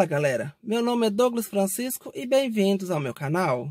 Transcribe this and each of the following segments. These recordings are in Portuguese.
Fala galera, meu nome é Douglas Francisco e bem-vindos ao meu canal.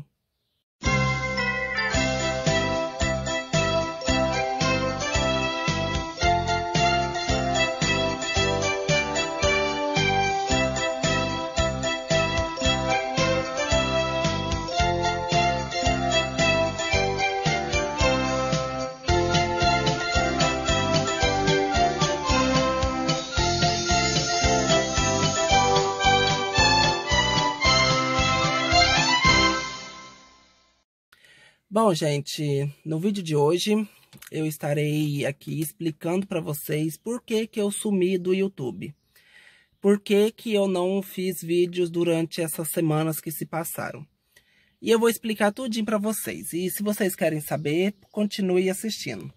Bom, gente, no vídeo de hoje eu estarei aqui explicando para vocês por que, que eu sumi do YouTube. Por que, que eu não fiz vídeos durante essas semanas que se passaram. E eu vou explicar tudinho para vocês. E se vocês querem saber, continue assistindo.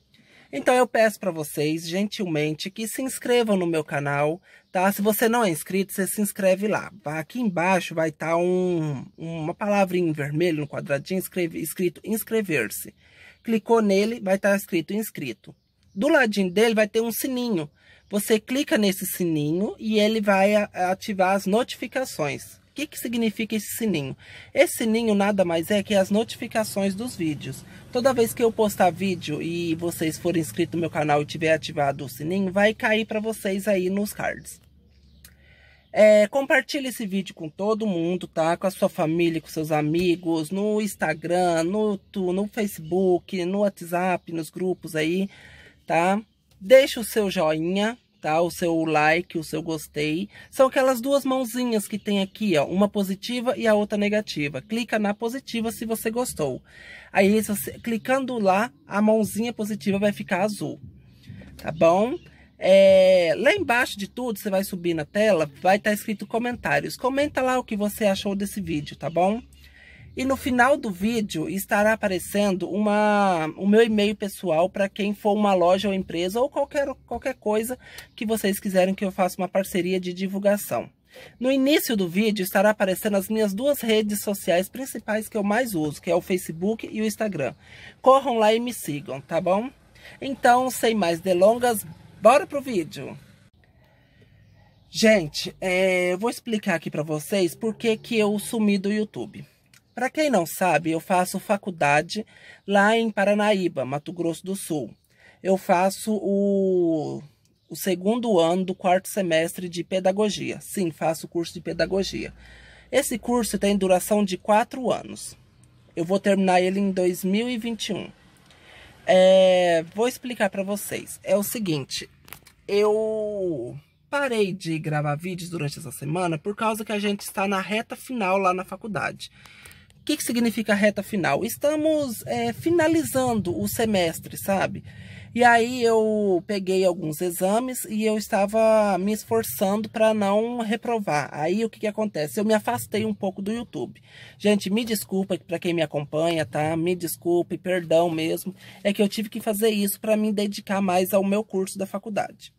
Então eu peço para vocês, gentilmente, que se inscrevam no meu canal, tá? Se você não é inscrito, você se inscreve lá. Tá? Aqui embaixo vai estar tá um, uma palavrinha em vermelho, no um quadradinho, escreve, escrito inscrever-se. Clicou nele, vai estar tá escrito inscrito. Do ladinho dele vai ter um sininho. Você clica nesse sininho e ele vai ativar as notificações. O que, que significa esse sininho? Esse sininho nada mais é que as notificações dos vídeos. Toda vez que eu postar vídeo e vocês forem inscritos no meu canal e tiver ativado o sininho, vai cair para vocês aí nos cards. É, compartilhe esse vídeo com todo mundo, tá? Com a sua família, com seus amigos, no Instagram, no, no Facebook, no WhatsApp, nos grupos aí, tá? Deixa o seu joinha, tá? O seu like, o seu gostei. São aquelas duas mãozinhas que tem aqui, ó. Uma positiva e a outra negativa. Clica na positiva se você gostou. Aí, você, clicando lá, a mãozinha positiva vai ficar azul. Tá bom? É, lá embaixo de tudo, você vai subir na tela, vai estar tá escrito comentários. Comenta lá o que você achou desse vídeo, tá bom? E no final do vídeo estará aparecendo uma, o meu e-mail pessoal para quem for uma loja ou empresa ou qualquer, qualquer coisa que vocês quiserem que eu faça uma parceria de divulgação. No início do vídeo estará aparecendo as minhas duas redes sociais principais que eu mais uso, que é o Facebook e o Instagram. Corram lá e me sigam, tá bom? Então, sem mais delongas, bora pro vídeo! Gente, é, eu vou explicar aqui para vocês por que, que eu sumi do YouTube. Para quem não sabe, eu faço faculdade lá em Paranaíba, Mato Grosso do Sul. Eu faço o, o segundo ano do quarto semestre de pedagogia. Sim, faço o curso de pedagogia. Esse curso tem duração de quatro anos. Eu vou terminar ele em 2021. É, vou explicar para vocês. É o seguinte, eu parei de gravar vídeos durante essa semana por causa que a gente está na reta final lá na faculdade. O que, que significa reta final? Estamos é, finalizando o semestre, sabe? E aí eu peguei alguns exames e eu estava me esforçando para não reprovar. Aí o que, que acontece? Eu me afastei um pouco do YouTube. Gente, me desculpa para quem me acompanha, tá? Me desculpe, perdão mesmo. É que eu tive que fazer isso para me dedicar mais ao meu curso da faculdade.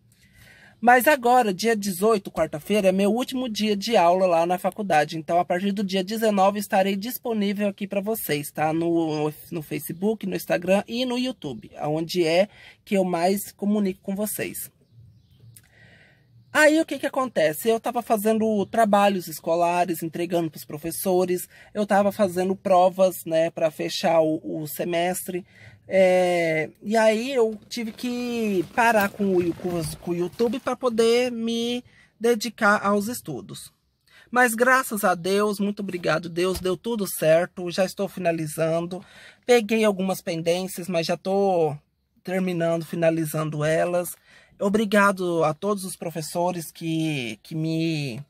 Mas agora, dia 18, quarta-feira, é meu último dia de aula lá na faculdade. Então, a partir do dia 19, estarei disponível aqui para vocês, tá? No, no Facebook, no Instagram e no YouTube, onde é que eu mais comunico com vocês. Aí o que que acontece? Eu estava fazendo trabalhos escolares, entregando para os professores, eu estava fazendo provas, né, para fechar o, o semestre. É, e aí eu tive que parar com o, com, com o YouTube para poder me dedicar aos estudos. Mas graças a Deus, muito obrigado, Deus, deu tudo certo, já estou finalizando. Peguei algumas pendências, mas já estou terminando, finalizando elas. Obrigado a todos os professores que, que me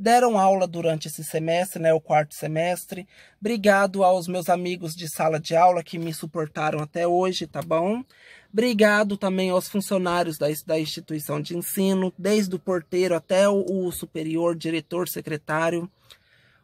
deram aula durante esse semestre, né, o quarto semestre. Obrigado aos meus amigos de sala de aula que me suportaram até hoje, tá bom? Obrigado também aos funcionários da, da instituição de ensino, desde o porteiro até o, o superior, diretor, secretário.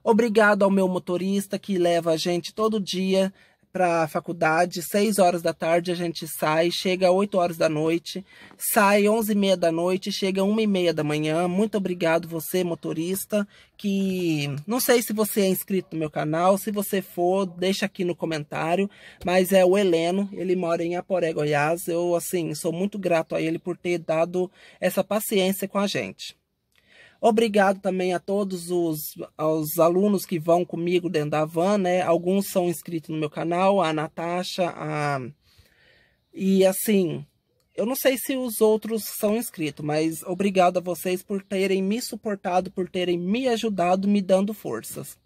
Obrigado ao meu motorista que leva a gente todo dia para a faculdade, 6 horas da tarde a gente sai, chega 8 horas da noite, sai 11 e meia da noite, chega 1 e meia da manhã. Muito obrigado você, motorista, que não sei se você é inscrito no meu canal, se você for, deixa aqui no comentário, mas é o Heleno, ele mora em Aporé, Goiás. Eu, assim, sou muito grato a ele por ter dado essa paciência com a gente. Obrigado também a todos os aos alunos que vão comigo dentro da van, né? Alguns são inscritos no meu canal, a Natasha, a... E assim, eu não sei se os outros são inscritos, mas obrigado a vocês por terem me suportado, por terem me ajudado, me dando forças.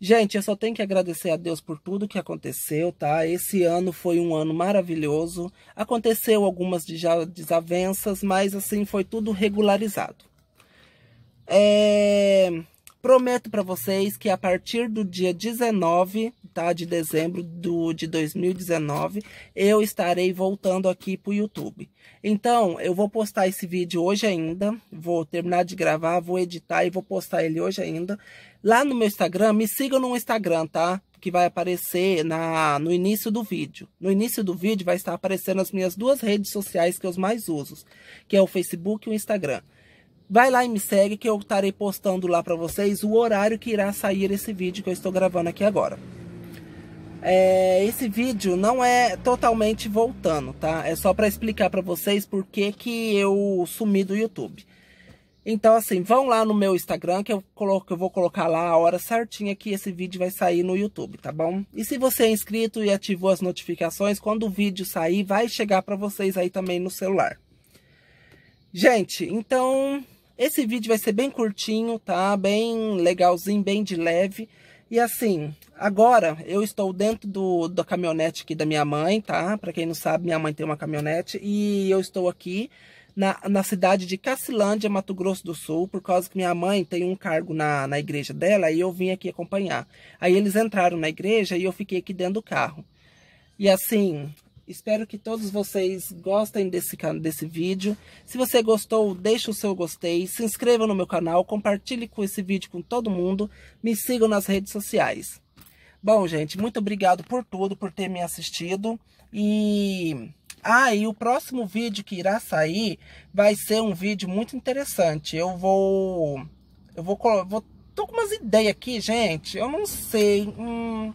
Gente, eu só tenho que agradecer a Deus por tudo que aconteceu, tá? Esse ano foi um ano maravilhoso. Aconteceu algumas desavenças, mas assim, foi tudo regularizado. É, prometo para vocês que a partir do dia 19 tá, de dezembro do, de 2019, eu estarei voltando aqui para o YouTube. Então, eu vou postar esse vídeo hoje ainda, vou terminar de gravar, vou editar e vou postar ele hoje ainda. Lá no meu Instagram, me sigam no Instagram, tá? que vai aparecer na, no início do vídeo. No início do vídeo vai estar aparecendo as minhas duas redes sociais que eu mais uso, que é o Facebook e o Instagram. Vai lá e me segue que eu estarei postando lá para vocês o horário que irá sair esse vídeo que eu estou gravando aqui agora. É, esse vídeo não é totalmente voltando, tá? É só para explicar para vocês por que, que eu sumi do YouTube. Então, assim, vão lá no meu Instagram que eu, coloco, eu vou colocar lá a hora certinha que esse vídeo vai sair no YouTube, tá bom? E se você é inscrito e ativou as notificações, quando o vídeo sair, vai chegar para vocês aí também no celular. Gente, então esse vídeo vai ser bem curtinho, tá? Bem legalzinho, bem de leve. E assim, agora eu estou dentro do, da caminhonete aqui da minha mãe, tá? Pra quem não sabe, minha mãe tem uma caminhonete e eu estou aqui na, na cidade de Cacilândia, Mato Grosso do Sul, por causa que minha mãe tem um cargo na, na igreja dela e eu vim aqui acompanhar. Aí eles entraram na igreja e eu fiquei aqui dentro do carro. E assim, Espero que todos vocês gostem desse, desse vídeo. Se você gostou, deixe o seu gostei, se inscreva no meu canal, compartilhe com esse vídeo com todo mundo, me sigam nas redes sociais. Bom, gente, muito obrigado por tudo, por ter me assistido. E... Ah, e o próximo vídeo que irá sair vai ser um vídeo muito interessante. Eu vou... Eu vou... vou tô com umas ideias aqui, gente. Eu não sei. Hum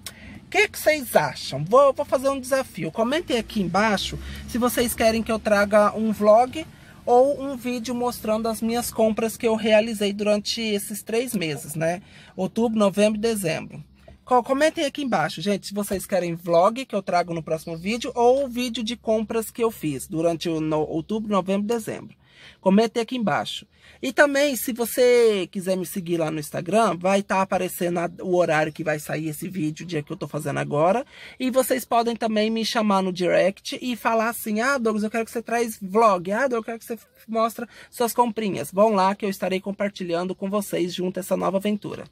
que, que vocês acham? Vou, vou fazer um desafio. Comentem aqui embaixo se vocês querem que eu traga um vlog ou um vídeo mostrando as minhas compras que eu realizei durante esses três meses, né? Outubro, novembro e dezembro. Comentem aqui embaixo, gente, se vocês querem vlog que eu trago no próximo vídeo ou vídeo de compras que eu fiz durante o no, outubro, novembro e dezembro. Comente aqui embaixo. E também, se você quiser me seguir lá no Instagram, vai estar tá aparecendo o horário que vai sair esse vídeo, o dia que eu estou fazendo agora. E vocês podem também me chamar no direct e falar assim, ah, Douglas, eu quero que você traz vlog, ah, Douglas, eu quero que você mostre suas comprinhas. Vão lá que eu estarei compartilhando com vocês junto essa nova aventura.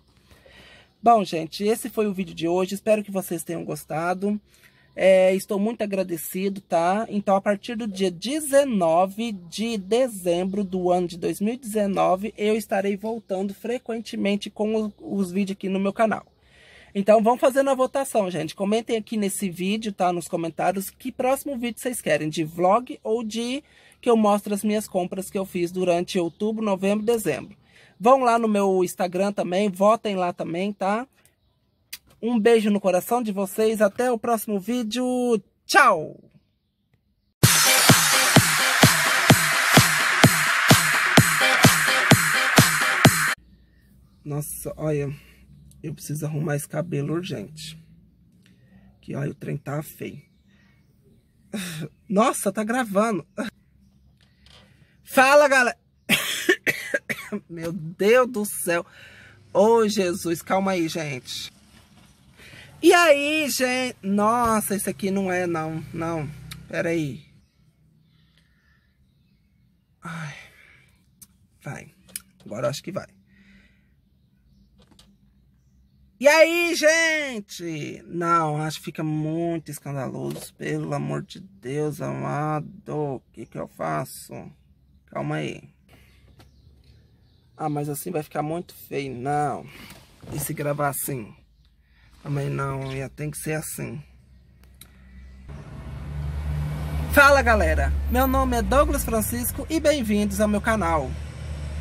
Bom, gente, esse foi o vídeo de hoje. Espero que vocês tenham gostado. É, estou muito agradecido, tá? Então, a partir do dia 19 de dezembro do ano de 2019, eu estarei voltando frequentemente com os, os vídeos aqui no meu canal. Então, vamos fazendo a votação, gente. Comentem aqui nesse vídeo, tá? Nos comentários, que próximo vídeo vocês querem, de vlog ou de que eu mostro as minhas compras que eu fiz durante outubro, novembro, dezembro. Vão lá no meu Instagram também, votem lá também, tá? Um beijo no coração de vocês. Até o próximo vídeo. Tchau! Nossa, olha, eu preciso arrumar esse cabelo urgente. Que olha, o trem tá feio. Nossa, tá gravando. Fala, galera. Meu Deus do céu. Ô, oh, Jesus, calma aí, gente. E aí, gente... Nossa, isso aqui não é, não. Não. Pera aí. Ai. Vai. Agora acho que vai. E aí, gente? Não, acho que fica muito escandaloso. Pelo amor de Deus, amado. O que que eu faço? Calma aí. Ah, mas assim vai ficar muito feio. Não. E se gravar assim? Mas não, ia tem que ser assim. Fala galera, meu nome é Douglas Francisco e bem-vindos ao meu canal.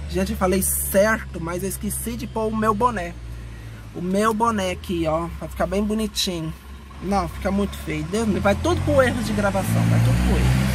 Gente, eu falei certo, mas eu esqueci de pôr o meu boné. O meu boné aqui, ó, vai ficar bem bonitinho. Não, fica muito feio. Deus me vai tudo com erros de gravação, vai tudo por erro.